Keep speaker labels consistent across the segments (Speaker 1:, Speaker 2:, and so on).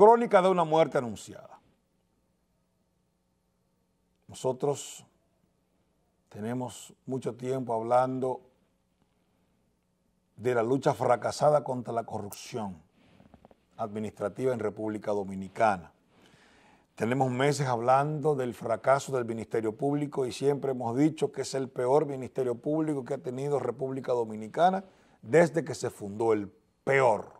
Speaker 1: Crónica de una muerte anunciada. Nosotros tenemos mucho tiempo hablando de la lucha fracasada contra la corrupción administrativa en República Dominicana. Tenemos meses hablando del fracaso del Ministerio Público y siempre hemos dicho que es el peor Ministerio Público que ha tenido República Dominicana desde que se fundó el peor.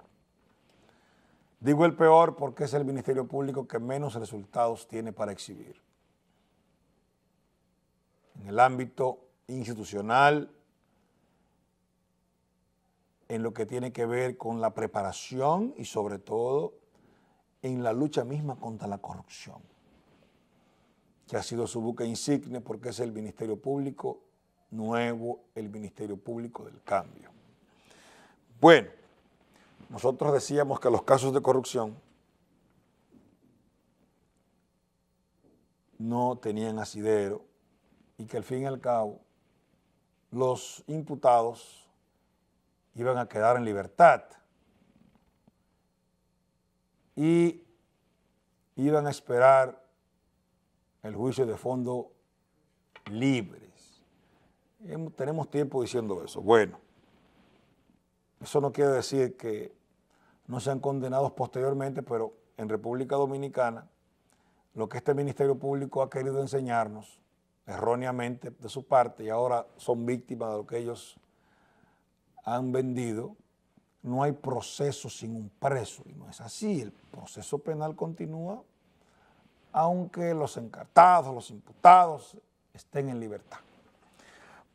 Speaker 1: Digo el peor porque es el Ministerio Público que menos resultados tiene para exhibir. En el ámbito institucional, en lo que tiene que ver con la preparación y sobre todo en la lucha misma contra la corrupción, que ha sido su buque insigne porque es el Ministerio Público nuevo, el Ministerio Público del Cambio. Bueno, nosotros decíamos que los casos de corrupción no tenían asidero y que al fin y al cabo los imputados iban a quedar en libertad y iban a esperar el juicio de fondo libres. Tenemos tiempo diciendo eso. Bueno, eso no quiere decir que no sean condenados posteriormente, pero en República Dominicana, lo que este Ministerio Público ha querido enseñarnos, erróneamente de su parte, y ahora son víctimas de lo que ellos han vendido, no hay proceso sin un preso, y no es así, el proceso penal continúa, aunque los encartados, los imputados estén en libertad.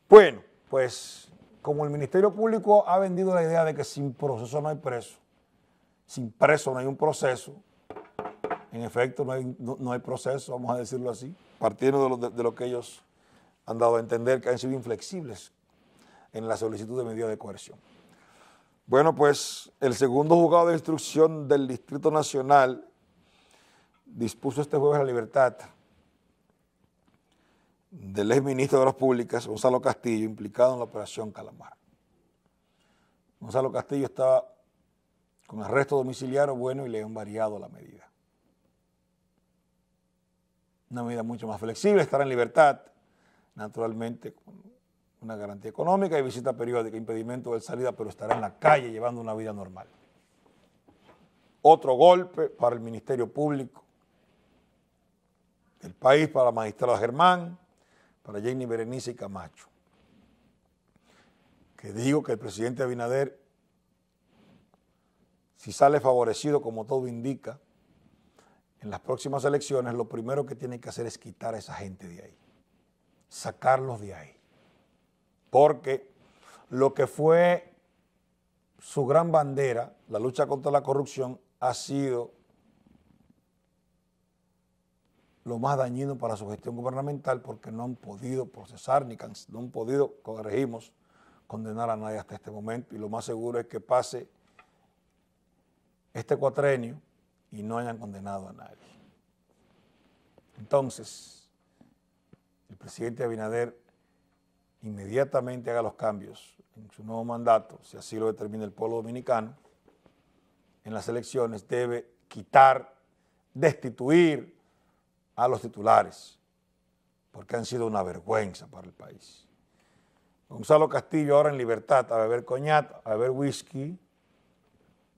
Speaker 1: Bueno, pues como el Ministerio Público ha vendido la idea de que sin proceso no hay preso, sin preso no hay un proceso. En efecto, no hay, proceso, vamos a decirlo así, partiendo de lo, que ellos han dado a entender, que han sido inflexibles en la solicitud de medidas de coerción. Bueno, pues el segundo juzgado de instrucción del Distrito Nacional dispuso este jueves la libertad del exministro de las Públicas, Gonzalo Castillo, implicado en la operación Calamar. Gonzalo Castillo estaba con arresto domiciliario, bueno, y le han variado la medida. Una medida mucho más flexible, estará en libertad, naturalmente, con una garantía económica y visita periódica, impedimento de salida, pero estará en la calle llevando una vida normal. Otro golpe para el Ministerio Público, el país, para la magistrada Germán, para Jenny Berenice y Camacho. Que digo que el presidente Abinader si sale favorecido, como todo indica, en las próximas elecciones, lo primero que tiene que hacer es quitar a esa gente de ahí, sacarlos de ahí. Porque lo que fue su gran bandera, la lucha contra la corrupción, ha sido lo más dañino para su gestión gubernamental porque no han podido procesar ni no han podido, corregimos, condenar a nadie hasta este momento y lo más seguro es que pase este cuatrenio y no hayan condenado a nadie. Entonces, el presidente Abinader inmediatamente haga los cambios en su nuevo mandato, si así lo determina el pueblo dominicano, en las elecciones debe quitar, destituir a los titulares, porque han sido una vergüenza para el país. Gonzalo Castillo ahora en libertad a beber coñata, a beber whisky,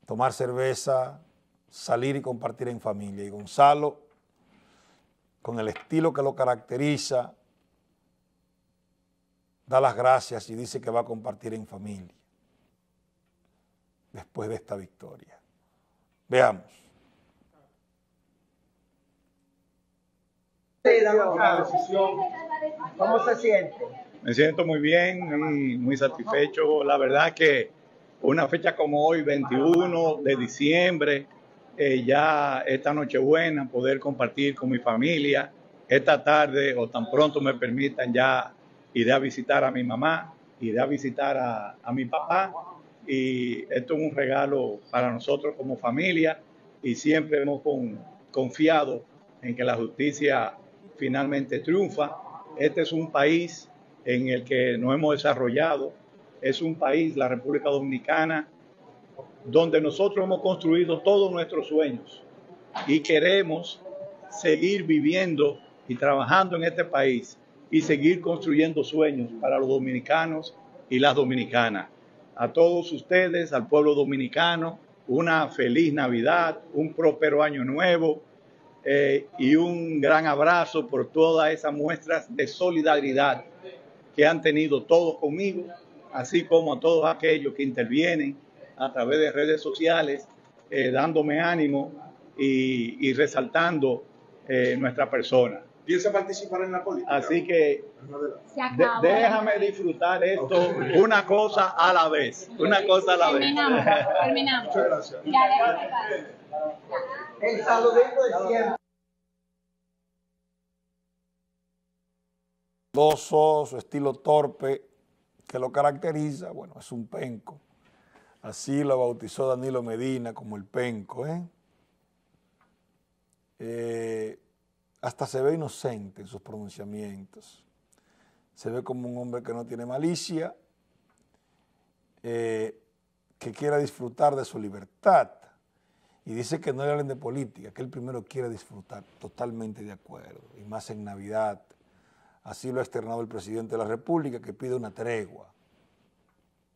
Speaker 1: tomar cerveza, salir y compartir en familia. Y Gonzalo, con el estilo que lo caracteriza, da las gracias y dice que va a compartir en familia después de esta victoria. Veamos.
Speaker 2: ¿Cómo se siente? Me siento muy bien, muy, muy satisfecho. La verdad que una fecha como hoy, 21 de diciembre, eh, ya esta noche buena poder compartir con mi familia. Esta tarde o tan pronto me permitan ya iré a visitar a mi mamá, iré a visitar a, mi papá y esto es un regalo para nosotros como familia y siempre hemos confiado en que la justicia finalmente triunfa. Este es un país en el que no hemos desarrollado, es un país, la República Dominicana, donde nosotros hemos construido todos nuestros sueños y queremos seguir viviendo y trabajando en este país y seguir construyendo sueños para los dominicanos y las dominicanas. A todos ustedes, al pueblo dominicano, una feliz Navidad, un próspero año nuevo eh, y un gran abrazo por todas esas muestras de solidaridad que han tenido todos conmigo así como a todos aquellos que intervienen a través de redes sociales, eh, dándome ánimo y, resaltando eh, nuestra persona. ¿Piensa participar en la política? Así que déjame disfrutar esto una cosa a la vez. Una cosa a la vez. Terminamos. terminamos. Muchas gracias. El saludito siempre.
Speaker 1: Su estilo torpe, que lo caracteriza, bueno, es un penco. Así lo bautizó Danilo Medina como el penco. ¿eh? Eh, hasta se ve inocente en sus pronunciamientos. Se ve como un hombre que no tiene malicia, eh, que quiera disfrutar de su libertad. Y dice que no le hablen de política, que él primero quiere disfrutar, totalmente de acuerdo, y más en Navidad, Así lo ha externado el presidente de la República, que pide una tregua.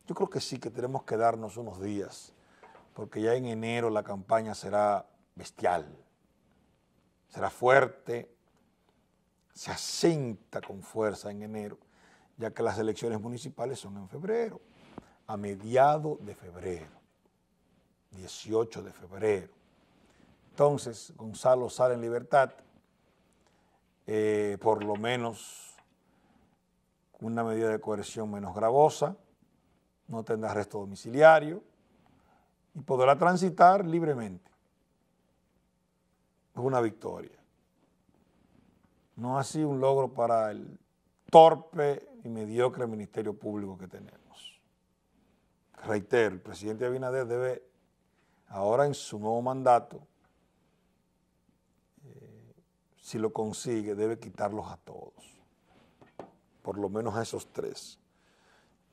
Speaker 1: Yo creo que sí, que tenemos que darnos unos días, porque ya en enero la campaña será bestial, será fuerte, se asienta con fuerza en enero, ya que las elecciones municipales son en febrero, a mediados de febrero, 18 de febrero. Entonces, Gonzalo sale en libertad eh, por lo menos una medida de coerción menos gravosa, no tendrá arresto domiciliario y podrá transitar libremente. Es una victoria. No ha sido un logro para el torpe y mediocre Ministerio Público que tenemos. Reitero, el presidente Abinader debe, ahora en su nuevo mandato, si lo consigue, debe quitarlos a todos, por lo menos a esos tres.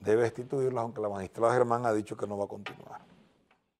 Speaker 1: Debe destituirlos, aunque la magistrada Germán ha dicho que no va a continuar.